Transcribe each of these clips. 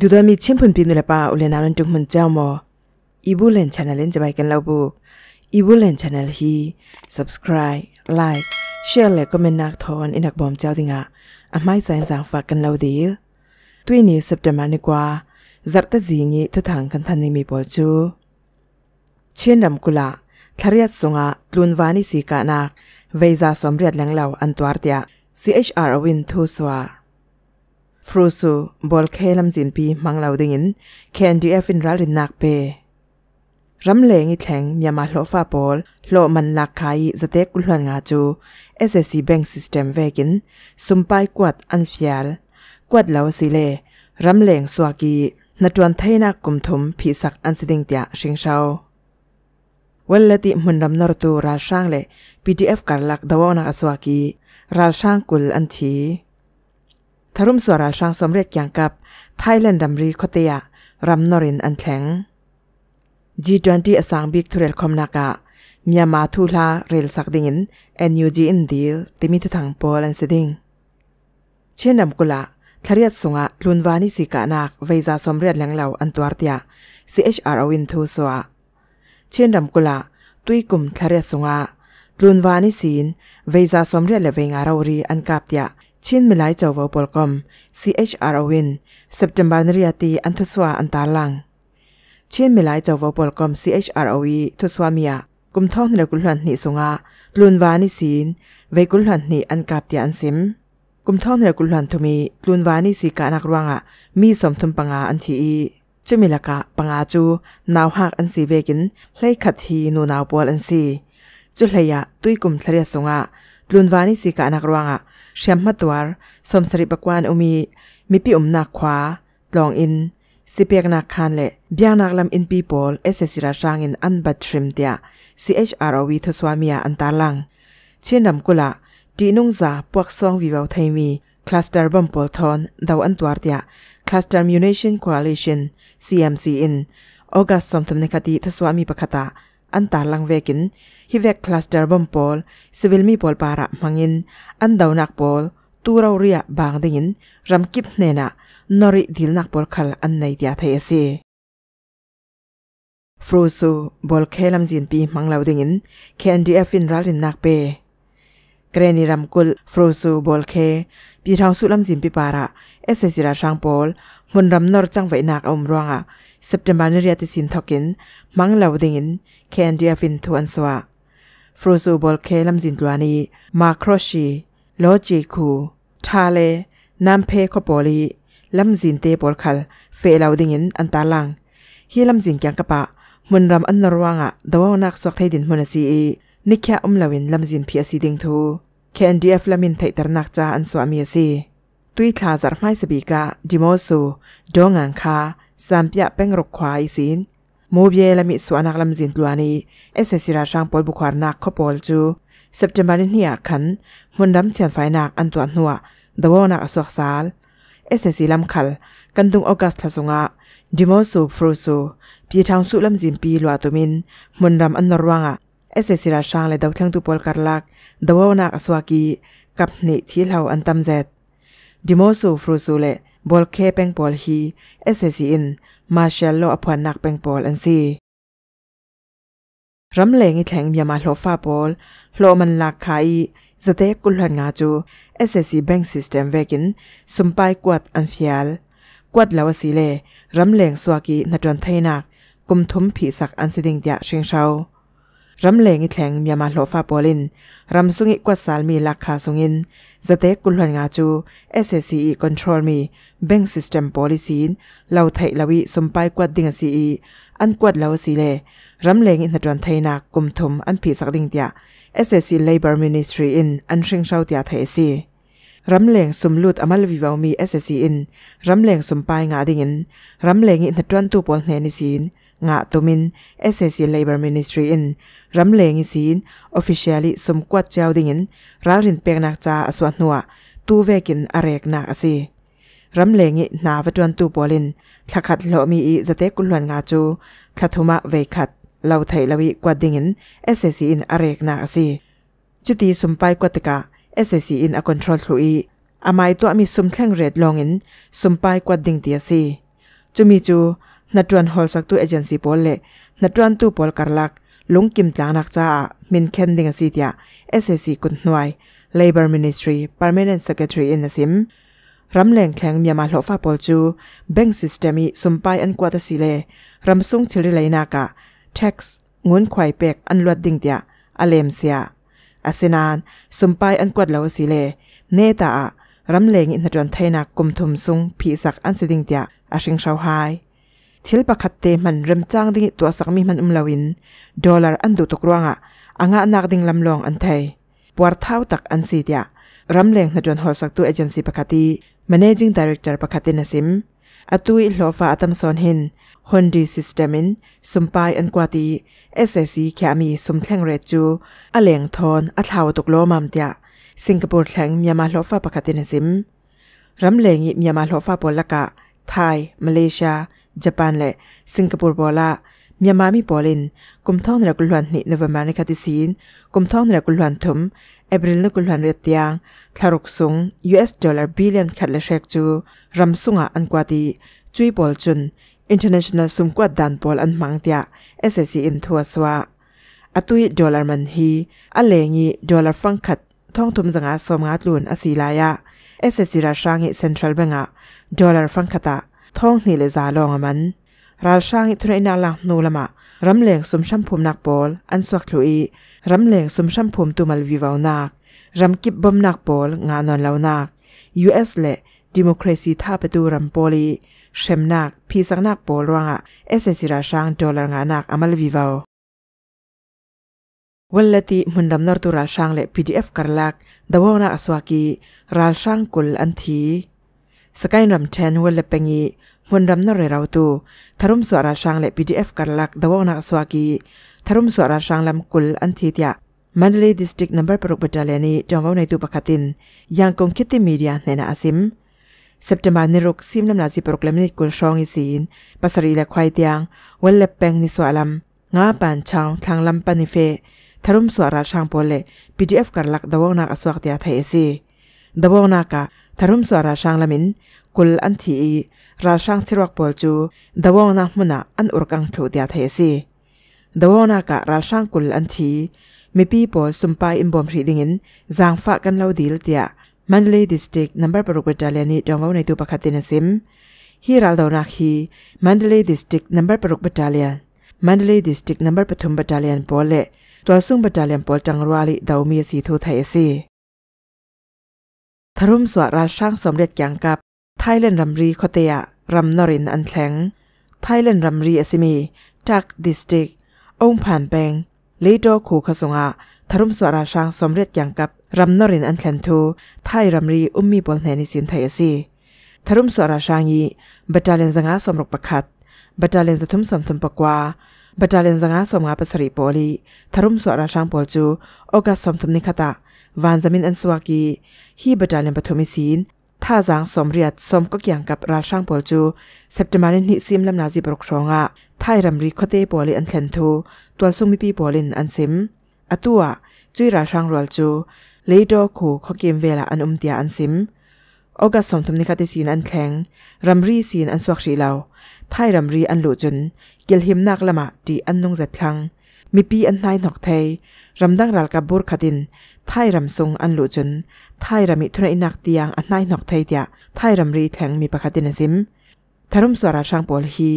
ดูดามีชิมพุนปีนุละปาอุเลนารันตุกมันเจ้ามออีบูเลนชาแนลเล่นจะไปกันเราบุกอีบูเลนชาแนลฮี subscribe like share และก็เมนนักทอนอินักบอมเจ้าติงะอาไม่สายสางฝากกันเราดีตุยนี้สัปดาห์นี้กว่าจัดตจีงี้ทุทางกันทันในมีบอลจูเชียนดำกุละทาริยัดสงะลุนวานิสีกานักเวซาสมเรียดแหลงเหล่าอันตัวเตีย CHR วินทูสวาฟรูซูบอลเคลำสินปีมังเหลาดึงินแคนดีเอฟินรัลินนักเปรำเลงอีแทงมีมาโลฟาบอลโลมันลักขายะเตกุลหวนงาจูเอสเอซีแบงก์ซิสเต็มเวกิน สุมไปกวดอันฟิลกวดเหลาสิเลรำเลงสวากีนัดวันไทยนักกุมทุมผีสักอันสิดิงเตียชิงเชาวันละติมุนรำนรตูราช่างเลพีดีเอฟการลักดาวนักสวากีราช่างกุลอันทีทารุมสวราชางสมเร็จอย่างกับไทยแลนด์ดัมรีคตยะรัมนรินอันแข็ง G20 อสังบิกทุเรลคอมนากะมียมาทูลาเรลสักดิ่ง NUG อินดีลติมิทุทังโปลันเสดิงเช่นนำกุละทารียดสุงะลุนวานิสิกานักเวซาสมเรีจแหลงเหล่าอันตัวเตีย CHR อวินทูสวะเช่นนำกุละตุยกลุ่มทารียดสุงะลุนวานิสินเวซาสมเรีจดและเวงาราวรีอันกาบตียชินมิไลเจ้าวโอลกอม CHR อวินสัปจำบานรียตีอันทุสวาอันตาลังชินมิไลเจ้าวบอลกอม CHR อวีทุสวามียกุมท้องนรกุลหันนิสงะลุนวานิสีนเวกุลหันนิอันกาบเตียอันซิมกุมท้องนรกุลหันทุมีลุนวานิสีกานักรวงะมีสมทุมปังอาอันทีอีจุมิลกะปังอาจู นาวหักอันสีเวกินไล่ขัดทีนูนาวปอลอันสีจุเลยะตุยกุมทะเลสงะลุนวานิสีกานักรวงะเชียมมาตัวสมสริบกวนอุมีมีปีอุมนักขวาลองอินสิเปียกนักคานเละบียงนักลำอินปีโอลเอสเซสิราช่างอินอันบัตริมเดีย C.H.R. อชวีทศวามีอันตาลังเช่นนำกุละดีนุ่งซาปวกซองวิวไทยมีคลัสเตอร์บัมปอลทอนดาวอันตัวเดียคลัสเตอร์มิวเนชั่นคอลิชัน C.M.C. อินออกัสสมทมในคดีทศวามีปะคตาอันตาลังเวกินฮิเวกคลัสเตอร์บอมพอลสวิลมีพอลปาระมังินอันดาวนักพอลตูราเรียบางดิ้งรำกิบเนนานอริดิลนักพอลคัลอันในที่อยทยสซฟรูซูบอลเคลมจินปีมังเลาดิ้งเคนดีเอฟินรัลินนักเปเกรนิรำกุลฟรูซูบอลเคลปีทาวสุลัมจินปีปาระเอสเซซิราชังพอลมุนรำนอร์จังไวนักอมรวงะเซปเตมบานเรียติสินทักินมังเลาดิ้งเคนดีเอฟินทวนสวาฟรูซูบอลเคลำจินตัวนี้มาโครชีโลจิคูทาเลนัมเพคบปลีลำจินเตบอลคัลเฟลาวดิงินอันตาลังฮีลำจินแกงกะปะมุนรำอันนรวังอะดาวนักสวกไทยดินมุนซีนิแคาอมลาวินลำจินพีอสีดิงทูเคนดีเอฟลามินไทยตรนักจาอันสวามีซีตุยทาจารไม่สบีกะดิโมสูดงังคาสามปยะเป็งรกควายสิน mobile la mi swana lam zin tuani ssira rang pol bukhar na khopol chu september ni ya khan mundam chen fai nak an tu nuwa dawona asok sal ssc lam khal kantung august thasunga dimo su fro su pi thang su lam jin pi lwa tumin mundam an norwanga ssc ra shang le dau thang tu pol karlak dawona aswaki kap ni thil hau an tam zet dimo su fro su le bol khe peng pol hi ssc in มาเชลโลอพวนนักเป็นปอลอันซีรำเลงอีแทงยามาโลฟ้าปอลโลมันลักขายสเตกุลหันงาจูเอสเอซีแบงก์ซิสเต็มเวกิน สุมไปกวดอันฟิลกวดลาวสีเลรำเลงสวากีนัดวันไทยนักกุมทุมผีสักอันสิดิงเดียเชิงเชารำเลงอิแทงมีมาหลอฟ้าปอลินรำสุงีกว่าสามีลักคาสุงินจเตกุลหันงาจู SSCE Control มี Bank System Policy เหล่าไทยลาวิสมไปกวดดิ่งซีอันกวดเหล่าสีเลรำเลงอินทจวนไทยนักกุมทุมอันผีสักดิ่งเตีย s s ี Labor Ministry รีอันเชิงเชาเตียไทยซีรำเลงสมลุดอมาลวิวามี s s อินรำเลงสมไปงาดิ่งินรำเลงอินทจวนตูปอลเนนิซีนงะตุมินเอสเอซีเลเบอร์มินิสทรีอินรำเลงอีสินออฟฟิเชียลิสมกวดเจ้าดิ่งินรัลรินเปกนักจาอสวนหัวตูเวกินอะเรกนากอสีรำเลงอีนาวดวนตูปอลินทักขัดโลมีอีจะเตกุลวนงาจูขัทุมะเวขัดเลาไทยลวิกวดดิ่งินเอสเอซีอินอะเรกนากอสีจุดีสมไปกวดกะเอสเอซีอินอคอนโทรลทรูอีอามายตัวมีสมแข่งเรดลองอิน สมไปกวดดิ่งเตียสีจุมีจูนัดวนฮอลสักตัวเอเจนซี่บอลเล่นัดวนตู้บอลการลักลุงกิมจางนักจ้ามินเคนดิงสิทยาเอสเอซีกุนหน่วย Labor Ministry p e r ร a n e n t Secretary อินสิมรำแหลงแข่งมีมาหลฟ้าบอลจูแบงก์ซิสเตมีสมปยอันกว่าตสิเลรำซุ่งชิริไลนากะกซ์งุนควายเป็กอันลวดดิ่งเดียอเลมเซียอาเซนานสมปยอันกวดเหลาสิเลเนตารำแหลงอินทรวนไทยนักกุมทุมซุ่งผีสักอันสิิ่งเดียอาชิงชาวไฮทิลปักขัดเตมันเริ่มจ้างดิงตัวสักมีมันอุ้มลาวินดอลลาร์อันดูตกรวงอ่ะองาันักดิ้งลำลองอันไทยปวดเท้าตักอันสีเดียรำเลงนจวนหอสักตัวเอเจนซี่ปักขัดี่ managing director ปักขัดเตนสิมอัตุยหลอฟ้าอัตมสอนเห็นฮอนดีซิสเตมินสมปอันกว่าตีเอสเอซีแคมีสมแข่งเรจูอเลงทอนอัทาวตกโลมามเดียสิงคโปร์แข่งมีมาหลอฟ้าปักขัดเตนสิมรำเลงมีมาหลอฟ้าปอลลกะไทยมาเลเซียဂျပန်လေစင်ကာပူဘောလာမြန်မာမီပေါ်လင်ကုမ်ထောင်းရကလွန်နိနဝမာနိခတိစင်ကုမ်ထောင်းရကလွန်ထုမ်အဘရလကလွန်ရတျာထရုတ်ဆုံ US ဒေါ်လာဘီလီယံခတ်လက်ရက်ချူရမ်ဆုငါအန်ကွာတီကျွေပေါ်ချွန် International Sumkwat Dan Pol an Mangtia SSC in Thuaswa atui dollar man hi alengi dollar fangkhat thong thum zanga somngat lun asilaya SSC ra sangi Central Bank a dollar fangkhata ท้องหนีเลยซาลองมัน ราช่างอิทุนอินาลังนูละมะรำเลงสมชัมพูมนักบอลอันสวักลุยรำเลงสมชัมพูมตุมัลวิวาวนักรำกิบบอมนักบอลงานอนเลานักยูเอสเละดิโมครซีท่าประตูรำมโปลีเชมนักพีสักนักบอลรังอ่ะเอสเซนซิราช่างดอลลาร์งานักอามัลวิวาววัลลติมุนดำนอร์ตุราช่างเละพีดีเอฟการลักดาวนาอสวากีราช่างกุลอันทีสกายรัมเทนวัลเลปงีมวนรัมนเรราตูทารุมสวราช่างเลปีดีเอฟการลักดาวนักสวากีทารุมสวราช่างลำกุลอันทีเดียมันเลยดิสติกนัมเบอร์ปรุกบัตเลนีจอมว่าในตูปกตินยังคงคิดที่มีเดียในนาอาซิม September ni ruk sim lam nazi proklem ni kul shong isin pasari le khwai tiang wel le peng ni swalam nga pan chaw thang lam pani fe tharum swara shang pole pdf karlak dawang na aswak tia thai ese dawang na ka ทารุมสวราช่างละมินกุลอันทีราช่างที่รักปอลจูดาวงนากมุนาอันอุรกังิูเดียเทสีดาวงนักราช่างกุลอันทีมีปีปอลสุมปายอิมบอมสีดิงินจางฟ้ากันเล่าดีลเดียมันเลยดิสติกนัมเบอร์ปรุกเปจาเลนีจังว่าในตัวปะกตินซิมฮีรัลดาวนาฮีมันเลยดิสติกนัมเบอร์ปรุกเปจาเลนมันเลยดิสติกนัมเบอร์ปฐุมเปจาเลนปอลเล่ตัวซุ่มเปจาเลนปอลจังรัวลีดาวมีสีทูไทยสีทรุ่มสวราช่างสมเด็จอย่างกับไทยเล่นรำรีคอเตียรำนรินอันแข็งไทยเล่นรำรีอสิมีจากดิสติกองผ่านแปงลีโดขู่ขสงะทรุ่มสวราช่างสมเด็จอย่างกับรำนรินอันแข็งทูไทยรำรีอุ้มมีบอลแหนิสินไทยสีทรุ่มสวราช่างยีบัตาเลนสังอาสมรกประคัด บัตาเลนสะทุ่มสมทุมปกวา batalin zanga somnga pasari poli tharum so ra sang polchu oka somthum ni khata wan zamin an suaki hi batalin pathomi sin tha jang somriat som ko kyang kap ra sang polchu september ni sim lam naji brok songa thai ram ri khote poli an thlen thu twal sung mi pi polin an sim atua chui ra sang rol chu leido khu khokim vela an umtia an sim อกัสสมทำนิคติสีนอันแข็งรำรีสีนอันสวกสีเหลาท้ายรำรีอันหลุจนเกลหิมนักละมะดีอันนงจัดคลังมีปีอันนายหนกไทยรำดังรัลกับบุรคดินท้ายรำทรงอันหลุจนท้ายรำมิทุนอินักเตียงอันนายหนกไทยเดียท้ายรำรีแข็งมีประคดินซิมทารุมสวราช่างปอลฮี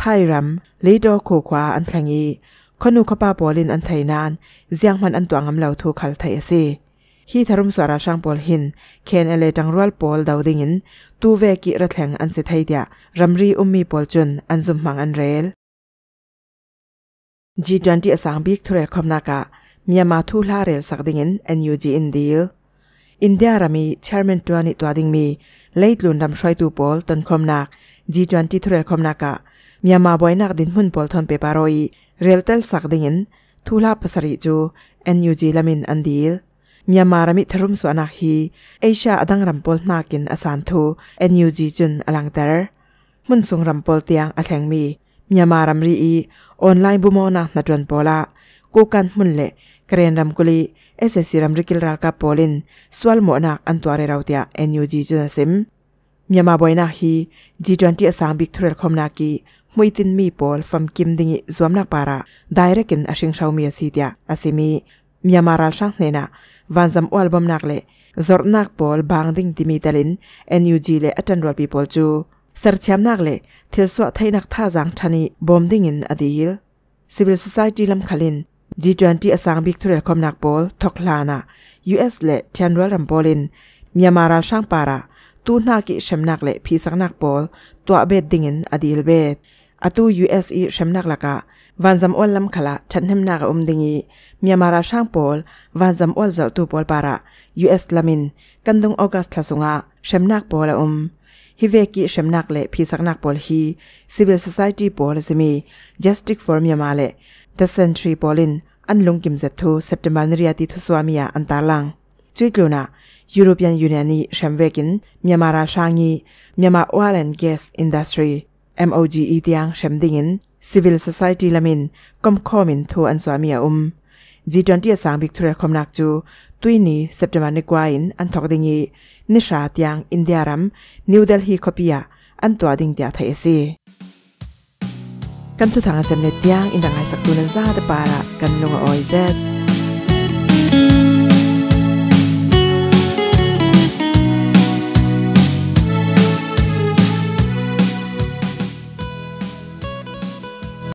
ท้ายรำเลดอโคควาอันแข็งอีคนูขปาปอลินอันไทยนานเสียงมันอันตัวงมเหลาทูขัลไทยเซฮีทารุมสวาราชังปอลหินเคนเอเลตังรัลบอลดาวดิงินตูเวกิรัตแทงอันเซทัยเดียรัมรีอุมมีบอลจุนอันซุมมังอันเรล G20 อสังบิกทุเรคอมนากะมียมาทูลาเรลสักดิงินเอ็นยูจีอินดีลอินเดียรามีเชิร์มนตัวนิตัวดิงมีเลดลุนดัมชอยตูบอลตนคอมนัก G20 ทุเรคอมนากะมียมาบอยนักดินหุ่นบอลทอนเปปารอยเรลเตลสักดิงินทูลาปสริจูเอ็นยูจีลามินอันดีลมียมารามิทรุมสุนักฮีเอเชาอดังรัมปอลนักินอสันทูเอ็นยูจีจุนอลังเตอร์มุนสุงรัมปอลเตียงอแทงมีมียมารามรีอีออนไลน์บุโมนักนัดวนปอละกูกันมุนเละเกรนรัมกุลีเอสเอซีรัมริกิลรัลกาปอลินสวลโมนักอันตัวเรราวเตียเอ็นยูจีจุนอซิมมียมาบอยนักฮีจีจวนที่อสานบิกทรร์คอมนักีมุ่ยตินมีปอลฟัมกิมดิงิสวมนักปาระไดเรกินอชิงชาวมีอซิเตียอสิมี Myanmaral sang nena vanzam album nakle zor nak pol bangding timi talin NUG le atan ro people chu sar cham nakle thilswa thainak tha jang thani bombding in adil civil society lam khalin G20 asang victoria khom nak pol thoklana US le general ram bolin Myanmaral sang para tu na ki shem nak le phi sak nak pol twa be dingin adil be atu US e nak laka วันจำอลลำขละฉันเห็นนากอมดิงีมีมาราช่างปอลวันจำอลจอตูปอลปาระ US ลามินกันดงออกัสทลสุงะเชมนักปอลอมฮิเวกิเชมนักเลพีสักนักปอลฮี Civil Society ปอลซิมี Justice for Myanmar เล The Century ปอลินอันลงกิมเซทู September นริยาติทุสวามียาอันตาลังจุดลูนา European Union นี่เชมเวกินมีมาราช่างนี้มีมา Oil and Gas Industry MOGE ที่ยังเชมดิงิน civil society lamin kom khomin tho an swamia um G20 sang Victoria khomnak chu tuini September ne kwain an thok dingi ni sha tiang India ram New Delhi khopia an twa ding tia thai se kan tu thanga chamle tiang indang ai sak tu nan za da para kan nonga oizet